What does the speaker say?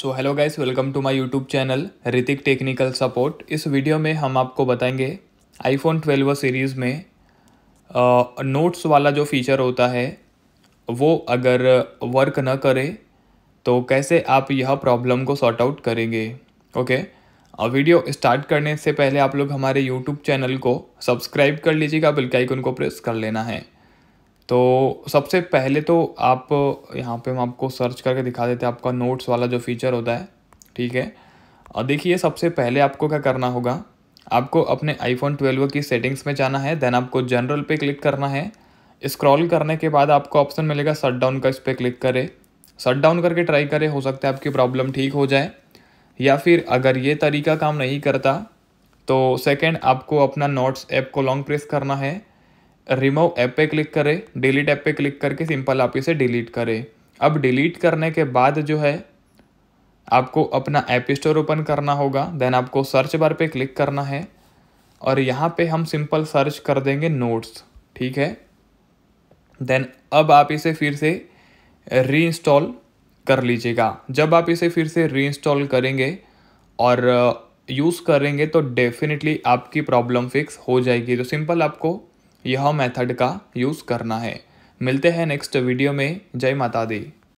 So hello guys welcome to my YouTube channel Hrithik technical support इस video में हम आपको बताएंगे आईफोन 12 सीरीज़ में नोट्स वाला जो फीचर होता है वो अगर वर्क न करे तो कैसे आप यह प्रॉब्लम को सॉर्ट आउट करेंगे ओके okay? वीडियो स्टार्ट करने से पहले आप लोग हमारे यूट्यूब चैनल को सब्सक्राइब कर लीजिएगा बिल्कुल आइकन को प्रेस कर लेना है तो सबसे पहले तो आप यहाँ पे हम आपको सर्च करके दिखा देते हैं आपका नोट्स वाला जो फीचर होता है ठीक है और देखिए सबसे पहले आपको क्या करना होगा आपको अपने आईफोन ट्वेल्व की सेटिंग्स में जाना है देन आपको जनरल पे क्लिक करना है स्क्रॉल करने के बाद आपको ऑप्शन मिलेगा शट डाउन का इस पर क्लिक करें शट डाउन करके ट्राई करें हो सकता है आपकी प्रॉब्लम ठीक हो जाए या फिर अगर ये तरीका काम नहीं करता तो सेकेंड आपको अपना नोट्स ऐप को लॉन्ग प्रेस करना है रिमूव ऐप पे क्लिक करें डिलीट ऐप पे क्लिक करके सिंपल आप इसे डिलीट करें अब डिलीट करने के बाद जो है आपको अपना ऐप स्टोर ओपन करना होगा देन आपको सर्च बार पे क्लिक करना है और यहाँ पे हम सिंपल सर्च कर देंगे नोट्स ठीक है देन अब आप इसे फिर से री कर लीजिएगा जब आप इसे फिर से री करेंगे और यूज़ uh, करेंगे तो डेफिनेटली आपकी प्रॉब्लम फिक्स हो जाएगी तो सिंपल आपको यह मेथड का यूज़ करना है मिलते हैं नेक्स्ट वीडियो में जय माता दी